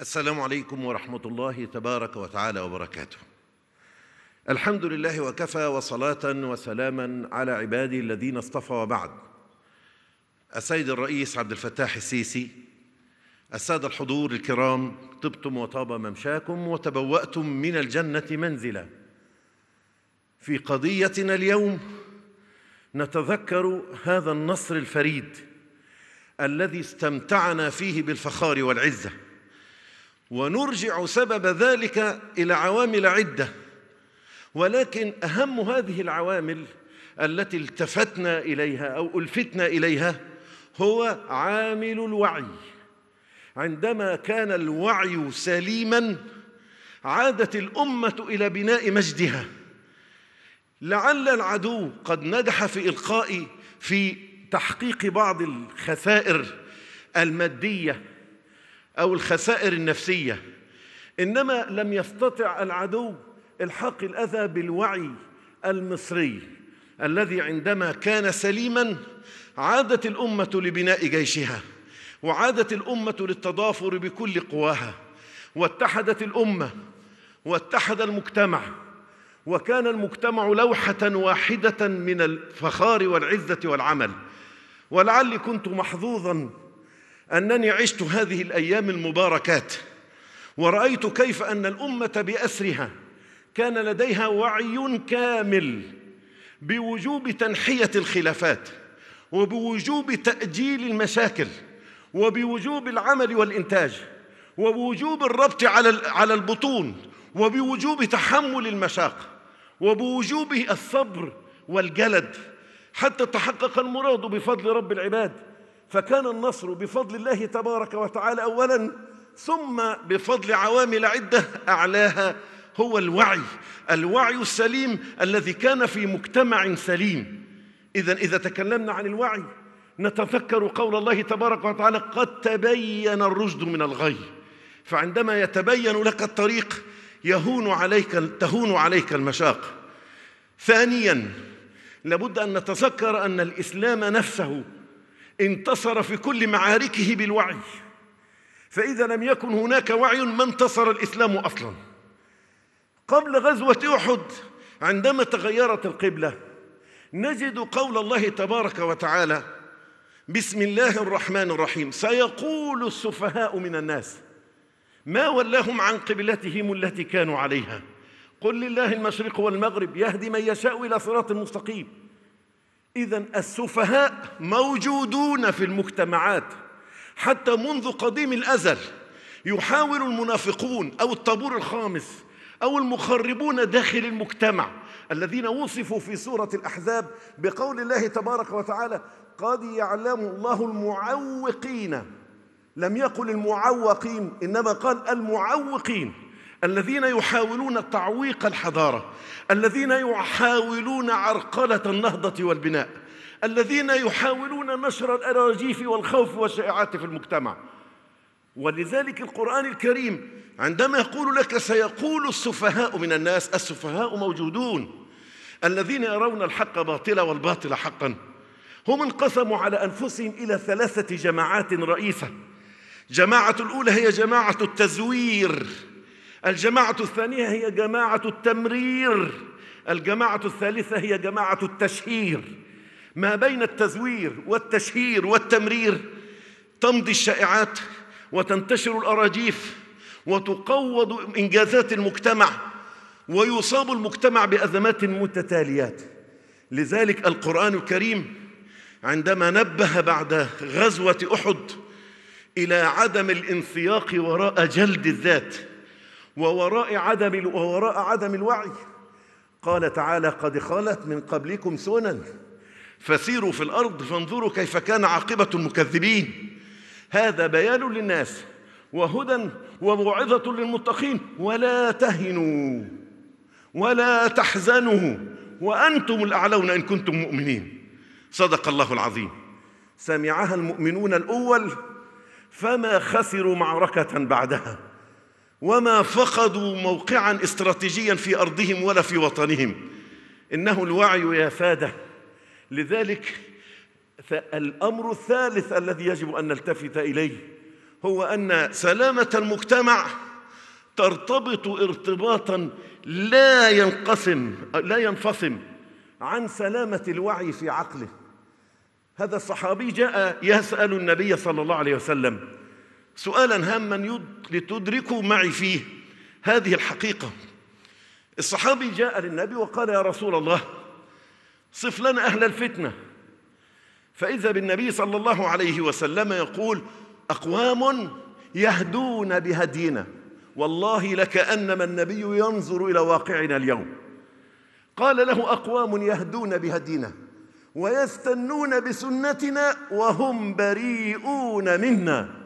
السلام عليكم ورحمة الله تبارك وتعالى وبركاته. الحمد لله وكفى وصلاة وسلاما على عباده الذين اصطفى وبعد. السيد الرئيس عبد الفتاح السيسي السادة الحضور الكرام طبتم وطاب ممشاكم وتبوأتم من الجنة منزلا. في قضيتنا اليوم نتذكر هذا النصر الفريد الذي استمتعنا فيه بالفخار والعزه ونرجع سبب ذلك الى عوامل عده ولكن اهم هذه العوامل التي التفتنا اليها او الفتنا اليها هو عامل الوعي عندما كان الوعي سليما عادت الامه الى بناء مجدها لعل العدو قد نجح في القاء في تحقيق بعض الخسائر الماديه أو الخسائر النفسية إنما لم يستطع العدو الحاق الأذى بالوعي المصري الذي عندما كان سليما عادت الأمة لبناء جيشها وعادت الأمة للتضافر بكل قواها واتحدت الأمة واتحد المجتمع وكان المجتمع لوحة واحدة من الفخار والعزة والعمل ولعلي كنت محظوظا أنني عشت هذه الأيام المباركات ورأيت كيف أن الأمة بأسرها كان لديها وعي كامل بوجوب تنحية الخلافات وبوجوب تأجيل المشاكل وبوجوب العمل والإنتاج وبوجوب الربط على على البطون وبوجوب تحمل المشاق وبوجوب الصبر والجلد حتى تحقق المراد بفضل رب العباد فكان النصر بفضل الله تبارك وتعالى اولا ثم بفضل عوامل عده اعلاها هو الوعي الوعي السليم الذي كان في مجتمع سليم اذا اذا تكلمنا عن الوعي نتذكر قول الله تبارك وتعالى قد تبين الرشد من الغي فعندما يتبين لك الطريق يهون عليك تهون عليك المشاق ثانيا لابد ان نتذكر ان الاسلام نفسه انتصر في كل معاركه بالوعي فإذا لم يكن هناك وعي ما انتصر الإسلام أصلا قبل غزوة أحد عندما تغيرت القبلة نجد قول الله تبارك وتعالى بسم الله الرحمن الرحيم سيقول السفهاء من الناس ما ولاهم عن قبلتهم التي كانوا عليها قل لله المشرق والمغرب يهدي من يشاء إلى صراط مستقيم إذا السفهاء موجودون في المجتمعات حتى منذ قديم الأزل يحاول المنافقون أو الطابور الخامس أو المخربون داخل المجتمع الذين وصفوا في سورة الأحزاب بقول الله تبارك وتعالى قد يعلم الله المعوقين لم يقل المعوقين إنما قال المعوقين الذين يحاولون تعويق الحضارة الذين يحاولون عرقلة النهضة والبناء الذين يحاولون نشر الأراجيف والخوف والشائعات في المجتمع ولذلك القرآن الكريم عندما يقول لك سيقول السفهاء من الناس السفهاء موجودون الذين يرون الحق باطلا والباطل حقا هم انقسموا على أنفسهم إلى ثلاثة جماعات رئيسة جماعة الأولى هي جماعة التزوير الجماعة الثانية هي جماعة التمرير الجماعة الثالثة هي جماعة التشهير ما بين التزوير والتشهير والتمرير تمضي الشائعات وتنتشر الأراجيف وتقوض إنجازات المجتمع ويصاب المجتمع بأزمات متتاليات لذلك القرآن الكريم عندما نبه بعد غزوة أحد إلى عدم الانسياق وراء جلد الذات ووراء عدم ووراء عدم الوعي قال تعالى قد خلت من قبلكم سنن فسيروا في الارض فانظروا كيف كان عاقبه المكذبين هذا بيان للناس وهدى وموعظه للمتقين ولا تهنوا ولا تحزنوا وانتم الاعلون ان كنتم مؤمنين صدق الله العظيم سمعها المؤمنون الاول فما خسروا معركه بعدها وما فقدوا موقعا استراتيجيا في ارضهم ولا في وطنهم انه الوعي يا ساده لذلك الامر الثالث الذي يجب ان نلتفت اليه هو ان سلامه المجتمع ترتبط ارتباطا لا ينقسم لا ينفصم عن سلامه الوعي في عقله هذا الصحابي جاء يسال النبي صلى الله عليه وسلم سؤالا هاما لتدركوا معي فيه هذه الحقيقة الصحابي جاء للنبي وقال يا رسول الله صف لنا أهل الفتنة فإذا بالنبي صلى الله عليه وسلم يقول أقوام يهدون بهدينا والله لكأنما النبي ينظر إلى واقعنا اليوم قال له أقوام يهدون بهدينا ويستنون بسنتنا وهم بريئون منا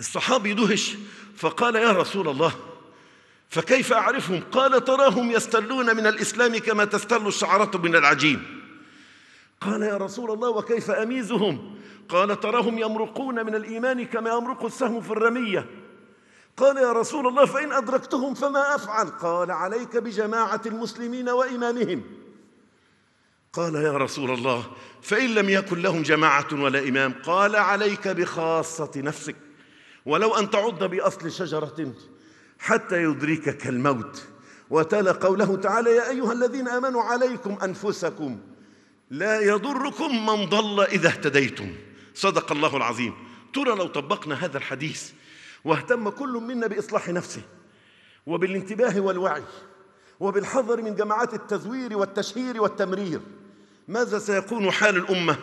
الصحابي دهش فقال يا رسول الله فكيف أعرفهم قال تراهم يستلون من الإسلام كما تستل الشعرة من العجين قال يا رسول الله وكيف أميزهم قال تراهم يمرقون من الإيمان كما يمرق السهم في الرمية قال يا رسول الله فإن أدركتهم فما أفعل قال عليك بجماعة المسلمين وإمامهم قال يا رسول الله فإن لم يكن لهم جماعة ولا إمام قال عليك بخاصة نفسك ولو أن تعض بأصل شجرة حتى يدركك الموت وتلا قوله تعالى يا أيها الذين آمنوا عليكم أنفسكم لا يضركم من ضل إذا اهتديتم صدق الله العظيم ترى لو طبقنا هذا الحديث واهتم كل منا بإصلاح نفسه وبالانتباه والوعي وبالحذر من جماعات التزوير والتشهير والتمرير ماذا سيكون حال الامه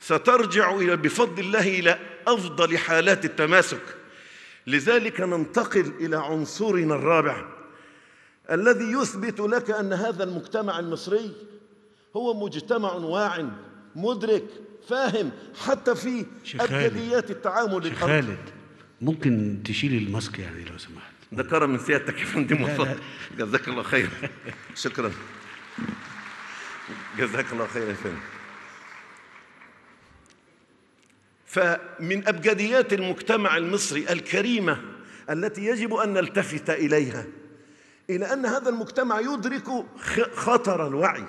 سترجع إلى بفضل الله إلى أفضل حالات التماسك لذلك ننتقل إلى عنصرنا الرابع الذي يثبت لك أن هذا المجتمع المصري هو مجتمع واعٍ مدرك فاهم حتى في أبجديات التعامل شيخ خالد ممكن تشيل الماسك يعني لو سمحت ده كرم من سيادتك يا فندم وفضل جزاك الله خير شكرا جزاك الله خير يا فندم فمن أبجديات المجتمع المصري الكريمة التي يجب أن نلتفت إليها إلى أن هذا المجتمع يدرك خطر الوعي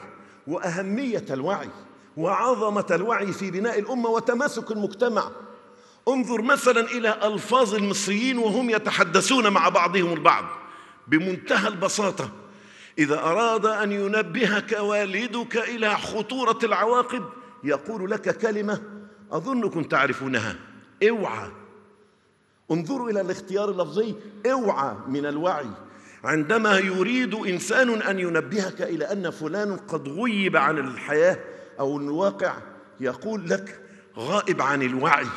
وأهمية الوعي وعظمة الوعي في بناء الأمة وتماسك المجتمع انظر مثلا إلى ألفاظ المصريين وهم يتحدثون مع بعضهم البعض بمنتهى البساطة إذا أراد أن ينبهك والدك إلى خطورة العواقب يقول لك كلمة أظنكم تعرفونها اوعى انظروا إلى الاختيار اللفظي اوعى من الوعي عندما يريد إنسان أن ينبهك إلى أن فلان قد غيب عن الحياة أو الواقع يقول لك غائب عن الوعي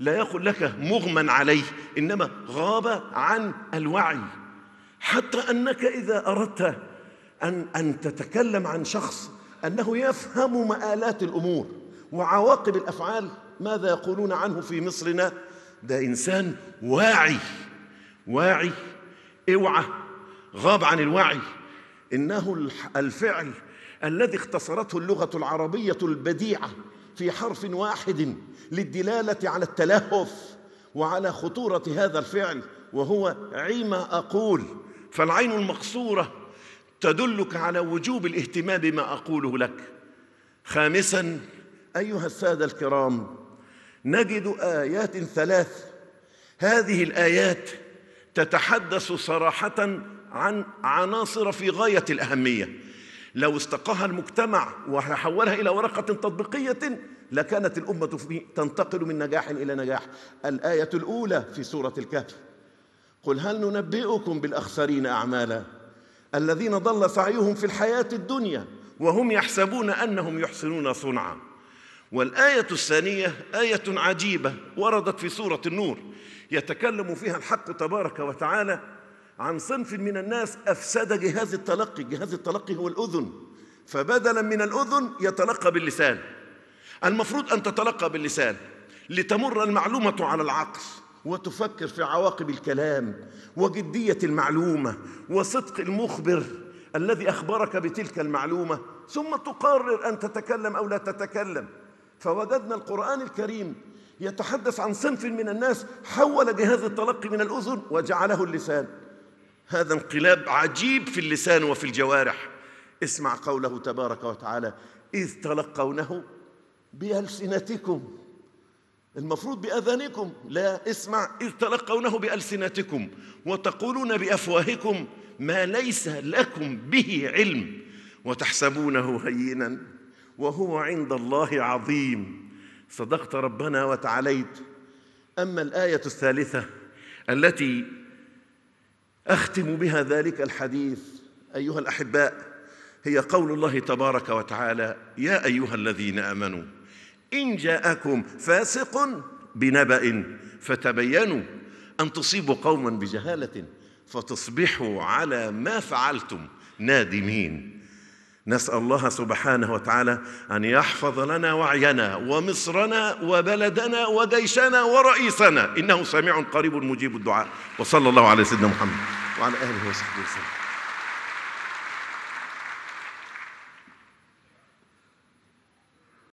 لا يقول لك مغمى عليه إنما غاب عن الوعي حتى أنك إذا أردت أن, أن تتكلم عن شخص أنه يفهم مآلات الأمور وعواقب الافعال ماذا يقولون عنه في مصرنا ده انسان واعي واعي اوعى غاب عن الوعي انه الفعل الذي اختصرته اللغه العربيه البديعه في حرف واحد للدلاله على التلهف وعلى خطوره هذا الفعل وهو عيما اقول فالعين المقصوره تدلك على وجوب الاهتمام بما اقوله لك خامسا أيها السادة الكرام نجد آيات ثلاث هذه الآيات تتحدث صراحة عن عناصر في غاية الأهمية لو استقاها المجتمع وحولها إلى ورقة تطبيقية لكانت الأمة تنتقل من نجاح إلى نجاح الآية الأولى في سورة الكهف قل هل ننبئكم بالأخسرين أعمالا الذين ضل سعيهم في الحياة الدنيا وهم يحسبون أنهم يحسنون صنعاً والآية الثانية آية عجيبة وردت في سورة النور يتكلم فيها الحق تبارك وتعالى عن صنف من الناس أفسد جهاز التلقي جهاز التلقي هو الأذن فبدلا من الأذن يتلقى باللسان المفروض أن تتلقى باللسان لتمر المعلومة على العقل وتفكر في عواقب الكلام وجدية المعلومة وصدق المخبر الذي أخبرك بتلك المعلومة ثم تقرر أن تتكلم أو لا تتكلم فوجدنا القرآن الكريم يتحدث عن صنف من الناس حول جهاز التلقي من الأذن وجعله اللسان هذا انقلاب عجيب في اللسان وفي الجوارح اسمع قوله تبارك وتعالى إذ تلقونه بألسنتكم المفروض بأذانكم لا اسمع إذ تلقونه بألسنتكم وتقولون بأفواهكم ما ليس لكم به علم وتحسبونه هينا وهو عند الله عظيم صدقت ربنا وتعاليت اما الايه الثالثه التي اختم بها ذلك الحديث ايها الاحباء هي قول الله تبارك وتعالى يا ايها الذين امنوا ان جاءكم فاسق بنبأ فتبينوا أن تصيبوا قوما بجهالة فتصبحوا على ما فعلتم نادمين نسال الله سبحانه وتعالى ان يحفظ لنا وعينا ومصرنا وبلدنا وجيشنا ورئيسنا انه سميع قريب مجيب الدعاء وصلى الله على سيدنا محمد وعلى اله وصحبه وسلم